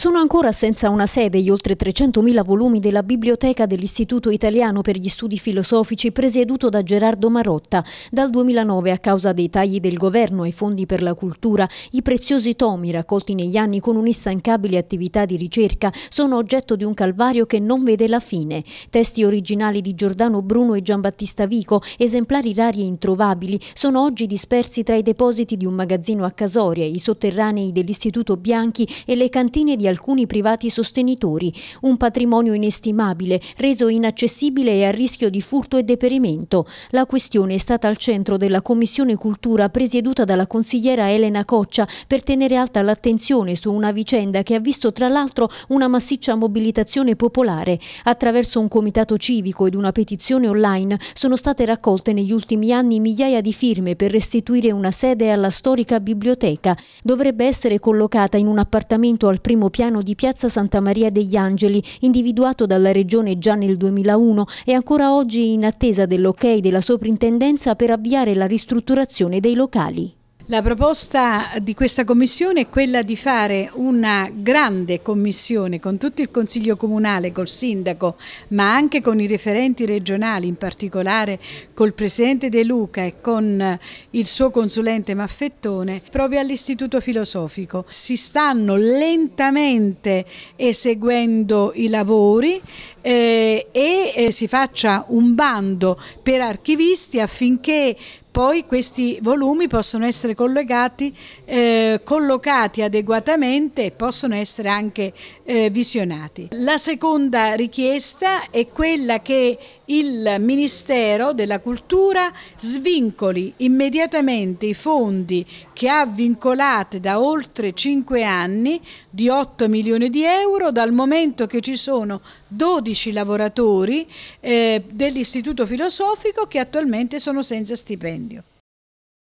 Sono ancora senza una sede gli oltre 300.000 volumi della Biblioteca dell'Istituto Italiano per gli Studi Filosofici presieduto da Gerardo Marotta. Dal 2009, a causa dei tagli del governo ai fondi per la cultura, i preziosi tomi raccolti negli anni con un'instancabile attività di ricerca sono oggetto di un calvario che non vede la fine. Testi originali di Giordano Bruno e Giambattista Vico, esemplari rari e introvabili, sono oggi dispersi tra i depositi di un magazzino a Casoria, i sotterranei dell'Istituto Bianchi e le cantine di alcuni privati sostenitori, un patrimonio inestimabile, reso inaccessibile e a rischio di furto e deperimento. La questione è stata al centro della Commissione Cultura presieduta dalla consigliera Elena Coccia per tenere alta l'attenzione su una vicenda che ha visto tra l'altro una massiccia mobilitazione popolare. Attraverso un comitato civico ed una petizione online sono state raccolte negli ultimi anni migliaia di firme per restituire una sede alla storica biblioteca. Dovrebbe essere collocata in un appartamento al primo piano piano di piazza Santa Maria degli Angeli, individuato dalla Regione già nel 2001, è ancora oggi in attesa dell'ok della soprintendenza per avviare la ristrutturazione dei locali. La proposta di questa commissione è quella di fare una grande commissione con tutto il Consiglio Comunale, col Sindaco, ma anche con i referenti regionali, in particolare col Presidente De Luca e con il suo consulente Maffettone, proprio all'Istituto Filosofico. Si stanno lentamente eseguendo i lavori eh, e eh, si faccia un bando per archivisti affinché poi questi volumi possono essere eh, collocati adeguatamente e possono essere anche eh, visionati. La seconda richiesta è quella che il Ministero della Cultura svincoli immediatamente i fondi che ha vincolate da oltre 5 anni di 8 milioni di euro dal momento che ci sono 12 lavoratori eh, dell'Istituto Filosofico che attualmente sono senza stipendio.